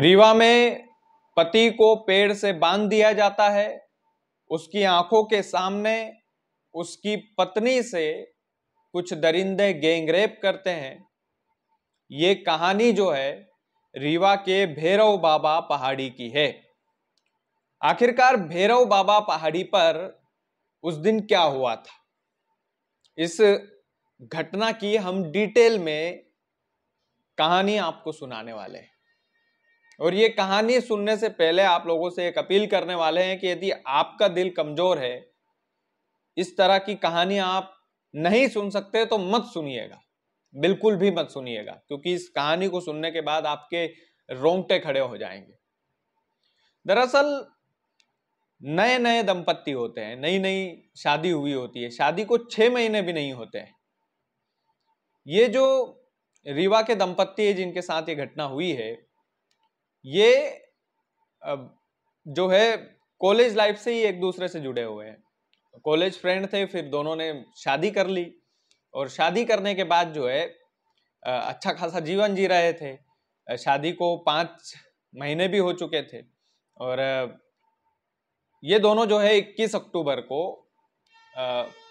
रीवा में पति को पेड़ से बांध दिया जाता है उसकी आंखों के सामने उसकी पत्नी से कुछ दरिंदे गैंगरेप करते हैं ये कहानी जो है रीवा के भैरव बाबा पहाड़ी की है आखिरकार भैरव बाबा पहाड़ी पर उस दिन क्या हुआ था इस घटना की हम डिटेल में कहानी आपको सुनाने वाले हैं और ये कहानी सुनने से पहले आप लोगों से एक अपील करने वाले हैं कि यदि आपका दिल कमजोर है इस तरह की कहानी आप नहीं सुन सकते तो मत सुनिएगा बिल्कुल भी मत सुनिएगा क्योंकि इस कहानी को सुनने के बाद आपके रोंगटे खड़े हो जाएंगे दरअसल नए नए दंपत्ति होते हैं नई नई शादी हुई होती है शादी को छह महीने भी नहीं होते हैं ये जो रीवा के दंपत्ति है जिनके साथ ये घटना हुई है ये जो है कॉलेज लाइफ से ही एक दूसरे से जुड़े हुए हैं कॉलेज फ्रेंड थे फिर दोनों ने शादी कर ली और शादी करने के बाद जो है अच्छा खासा जीवन जी रहे थे शादी को पाँच महीने भी हो चुके थे और ये दोनों जो है 21 अक्टूबर को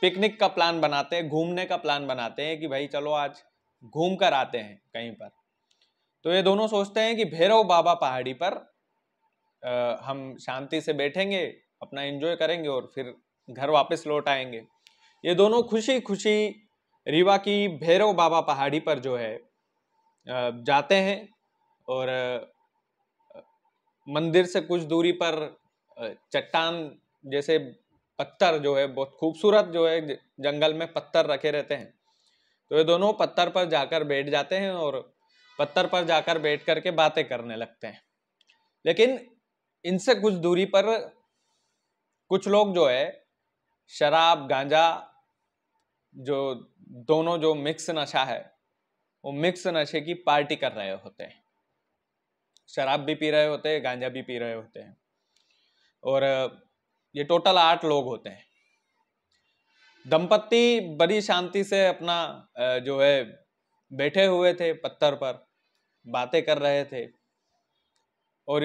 पिकनिक का प्लान बनाते हैं घूमने का प्लान बनाते हैं कि भाई चलो आज घूम कर आते हैं कहीं पर तो ये दोनों सोचते हैं कि भैरव बाबा पहाड़ी पर आ, हम शांति से बैठेंगे अपना एंजॉय करेंगे और फिर घर वापस लौट आएंगे ये दोनों खुशी खुशी रीवा की भैरव बाबा पहाड़ी पर जो है जाते हैं और मंदिर से कुछ दूरी पर चट्टान जैसे पत्थर जो है बहुत खूबसूरत जो है जंगल में पत्थर रखे रहते हैं तो ये दोनों पत्थर पर जाकर बैठ जाते हैं और पत्थर पर जाकर बैठ करके बातें करने लगते हैं लेकिन इनसे कुछ दूरी पर कुछ लोग जो है शराब गांजा जो दोनों जो मिक्स नशा है वो मिक्स नशे की पार्टी कर रहे होते हैं शराब भी पी रहे होते हैं गांजा भी पी रहे होते हैं और ये टोटल आठ लोग होते हैं दंपत्ति बड़ी शांति से अपना जो है बैठे हुए थे पत्थर पर बातें कर रहे थे और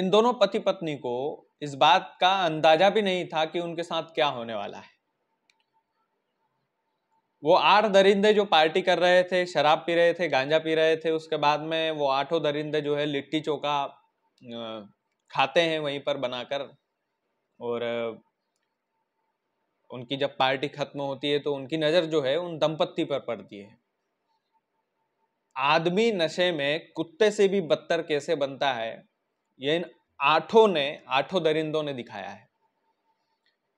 इन दोनों पति पत्नी को इस बात का अंदाजा भी नहीं था कि उनके साथ क्या होने वाला है वो आठ दरिंदे जो पार्टी कर रहे थे शराब पी रहे थे गांजा पी रहे थे उसके बाद में वो आठों दरिंदे जो है लिट्टी चोखा खाते हैं वहीं पर बनाकर और उनकी जब पार्टी खत्म होती है तो उनकी नज़र जो है उन दंपत्ति पर पड़ती है आदमी नशे में कुत्ते से भी बदतर कैसे बनता है ये इन आठों ने आठों दरिंदों ने दिखाया है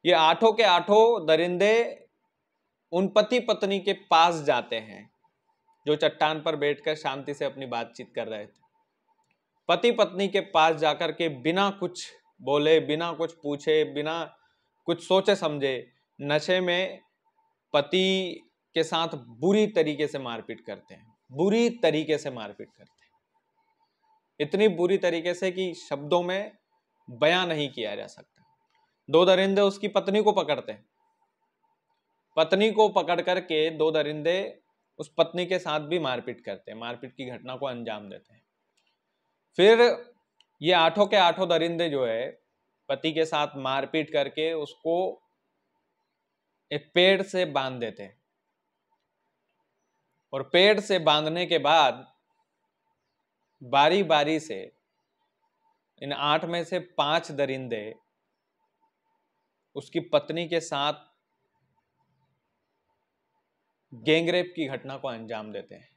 ये आठों के आठों दरिंदे उन पति पत्नी के पास जाते हैं जो चट्टान पर बैठकर शांति से अपनी बातचीत कर रहे थे पति पत्नी के पास जाकर के बिना कुछ बोले बिना कुछ पूछे बिना कुछ सोचे समझे नशे में पति के साथ बुरी तरीके से मारपीट करते हैं बुरी तरीके से मारपीट करते हैं इतनी बुरी तरीके से कि शब्दों में बयां नहीं किया जा सकता दो दरिंदे उसकी पत्नी को पकड़ते हैं पत्नी को पकड़ करके दो दरिंदे उस पत्नी के साथ भी मारपीट करते हैं मारपीट की घटना को अंजाम देते हैं फिर ये आठों के आठों दरिंदे जो है पति के साथ मारपीट करके उसको एक पेड़ से बांध देते हैं और पेड़ से बांधने के बाद बारी बारी से इन आठ में से पांच दरिंदे उसकी पत्नी के साथ गैंगरेप की घटना को अंजाम देते हैं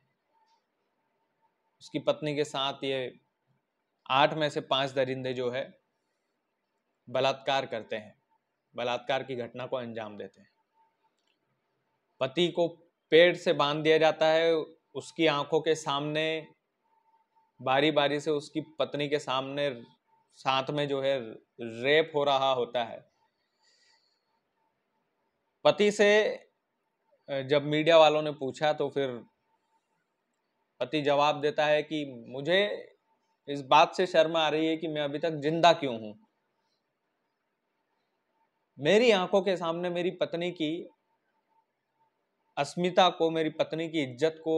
उसकी पत्नी के साथ ये आठ में से पांच दरिंदे जो है बलात्कार करते हैं बलात्कार की घटना को अंजाम देते हैं पति को पेड़ से बांध दिया जाता है उसकी आंखों के सामने बारी बारी से उसकी पत्नी के सामने साथ में जो है रेप हो रहा होता है पति से जब मीडिया वालों ने पूछा तो फिर पति जवाब देता है कि मुझे इस बात से शर्म आ रही है कि मैं अभी तक जिंदा क्यों हूं मेरी आंखों के सामने मेरी पत्नी की अस्मिता को मेरी पत्नी की इज्जत को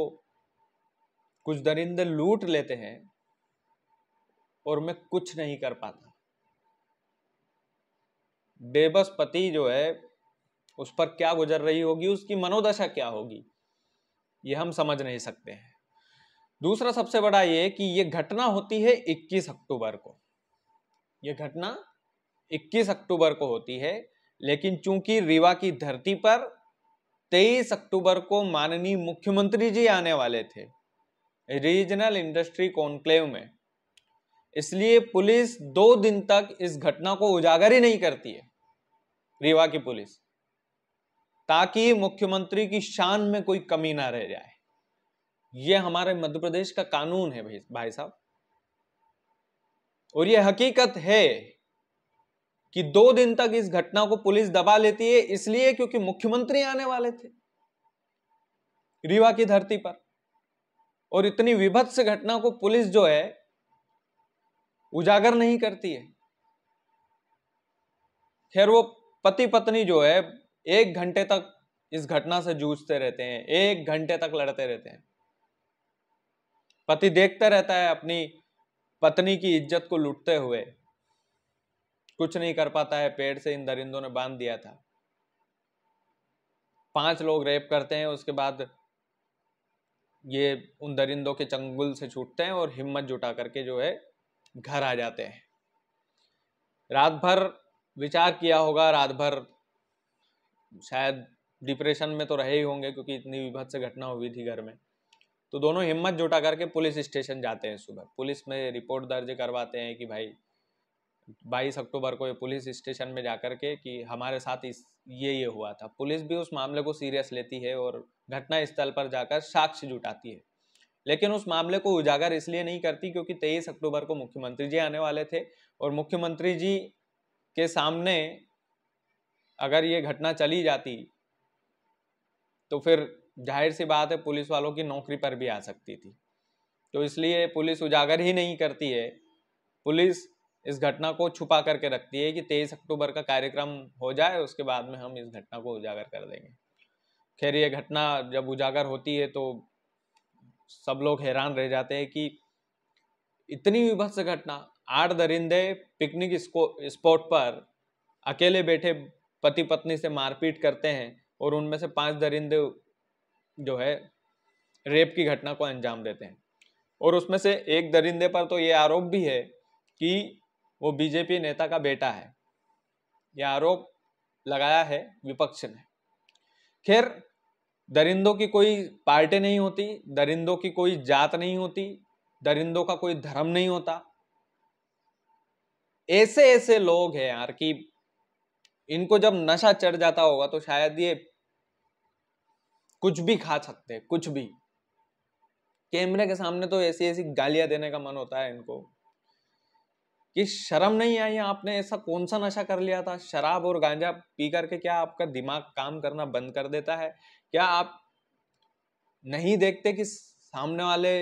कुछ दरिंदे लूट लेते हैं और मैं कुछ नहीं कर पाता बेबस पति जो है उस पर क्या गुजर रही होगी उसकी मनोदशा क्या होगी ये हम समझ नहीं सकते हैं दूसरा सबसे बड़ा ये कि ये घटना होती है 21 अक्टूबर को ये घटना 21 अक्टूबर को होती है लेकिन चूंकि रीवा की धरती पर तेईस अक्टूबर को माननीय मुख्यमंत्री जी आने वाले थे रीजनल इंडस्ट्री कॉन्क्लेव में इसलिए पुलिस दो दिन तक इस घटना को उजागर ही नहीं करती है रीवा की पुलिस ताकि मुख्यमंत्री की शान में कोई कमी ना रह जाए ये हमारे मध्य प्रदेश का कानून है भाई भाई साहब और ये हकीकत है कि दो दिन तक इस घटना को पुलिस दबा लेती है इसलिए क्योंकि मुख्यमंत्री आने वाले थे रीवा की धरती पर और इतनी विभत्स घटना को पुलिस जो है उजागर नहीं करती है खैर वो पति पत्नी जो है एक घंटे तक इस घटना से जूझते रहते हैं एक घंटे तक लड़ते रहते हैं पति देखता रहता है अपनी पत्नी की इज्जत को लुटते हुए कुछ नहीं कर पाता है पेड़ से इन दरिंदों ने बांध दिया था पांच लोग रेप करते हैं उसके बाद ये उन दरिंदों के चंगुल से छूटते हैं और हिम्मत जुटा करके जो है घर आ जाते हैं रात भर विचार किया होगा रात भर शायद डिप्रेशन में तो रहे ही होंगे क्योंकि इतनी विभत्स घटना हुई थी घर में तो दोनों हिम्मत जुटा करके पुलिस स्टेशन जाते हैं सुबह पुलिस में रिपोर्ट दर्ज करवाते हैं कि भाई बाईस अक्टूबर को ये पुलिस स्टेशन में जाकर के कि हमारे साथ इस ये ये हुआ था पुलिस भी उस मामले को सीरियस लेती है और घटना स्थल पर जाकर साक्ष्य जुटाती है लेकिन उस मामले को उजागर इसलिए नहीं करती क्योंकि तेईस अक्टूबर को मुख्यमंत्री जी आने वाले थे और मुख्यमंत्री जी के सामने अगर ये घटना चली जाती तो फिर जाहिर सी बात है पुलिस वालों की नौकरी पर भी आ सकती थी तो इसलिए पुलिस उजागर ही नहीं करती है पुलिस इस घटना को छुपा करके रखती है कि तेईस अक्टूबर का कार्यक्रम हो जाए उसके बाद में हम इस घटना को उजागर कर देंगे खैर ये घटना जब उजागर होती है तो सब लोग हैरान रह जाते हैं कि इतनी विभत्स घटना आठ दरिंदे पिकनिक स्पॉट पर अकेले बैठे पति पत्नी से मारपीट करते हैं और उनमें से पांच दरिंदे जो है रेप की घटना को अंजाम देते हैं और उसमें से एक दरिंदे पर तो ये आरोप भी है कि वो बीजेपी नेता का बेटा है यह आरोप लगाया है विपक्ष ने खैर दरिंदों की कोई पार्टी नहीं होती दरिंदों की कोई जात नहीं होती दरिंदों का कोई धर्म नहीं होता ऐसे ऐसे लोग हैं यार कि इनको जब नशा चढ़ जाता होगा तो शायद ये कुछ भी खा सकते हैं कुछ भी कैमरे के सामने तो ऐसी ऐसी गालियां देने का मन होता है इनको कि शर्म नहीं आई आपने ऐसा कौन सा नशा कर लिया था शराब और गांजा पी करके क्या आपका दिमाग काम करना बंद कर देता है क्या आप नहीं देखते कि सामने वाले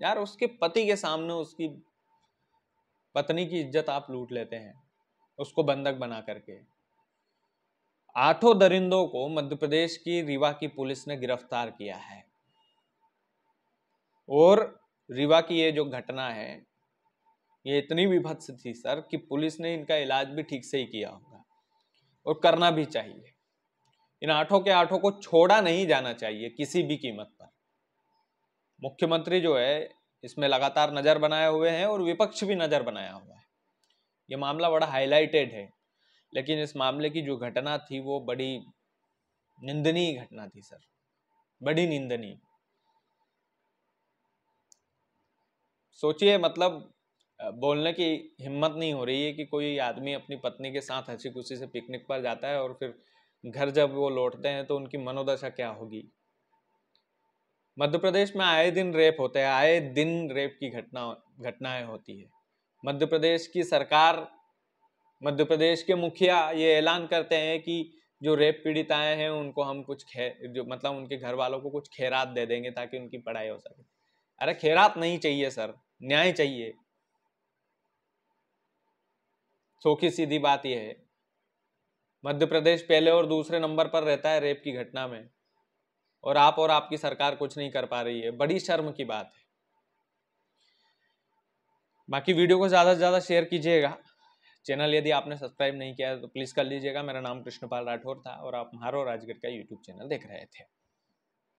यार उसके पति के सामने उसकी पत्नी की इज्जत आप लूट लेते हैं उसको बंधक बना करके आठों दरिंदों को मध्य प्रदेश की रीवा की पुलिस ने गिरफ्तार किया है और रीवा की ये जो घटना है ये इतनी विभत्स थी सर कि पुलिस ने इनका इलाज भी ठीक से ही किया होगा और करना भी चाहिए इन आठों के आठों को छोड़ा नहीं जाना चाहिए किसी भी कीमत पर मुख्यमंत्री जो है इसमें लगातार नज़र बनाए हुए हैं और विपक्ष भी नज़र बनाया हुआ है ये मामला बड़ा हाईलाइटेड है लेकिन इस मामले की जो घटना थी वो बड़ी निंदनीय घटना थी सर बड़ी निंदनीय सोचिए मतलब बोलने की हिम्मत नहीं हो रही है कि कोई आदमी अपनी पत्नी के साथ हंसी खुशी से पिकनिक पर जाता है और फिर घर जब वो लौटते हैं तो उनकी मनोदशा क्या होगी मध्य प्रदेश में आए दिन रेप होते हैं आए दिन रेप की घटना घटनाएं होती है मध्य प्रदेश की सरकार मध्य प्रदेश के मुखिया ये ऐलान करते हैं कि जो रेप पीड़िताएं हैं उनको हम कुछ खे जो मतलब उनके घर वालों को कुछ खैरात दे देंगे ताकि उनकी पढ़ाई हो सके अरे खैरात नहीं चाहिए सर न्याय चाहिए सोखी सीधी बात यह है मध्य प्रदेश पहले और दूसरे नंबर पर रहता है रेप की घटना में और आप और आपकी सरकार कुछ नहीं कर पा रही है बड़ी शर्म की बात है बाकी वीडियो को ज़्यादा से ज़्यादा शेयर कीजिएगा चैनल यदि आपने सब्सक्राइब नहीं किया है तो प्लीज़ कर लीजिएगा मेरा नाम कृष्णपाल राठौर था और आप महारो राजगढ़ का यूट्यूब चैनल देख रहे थे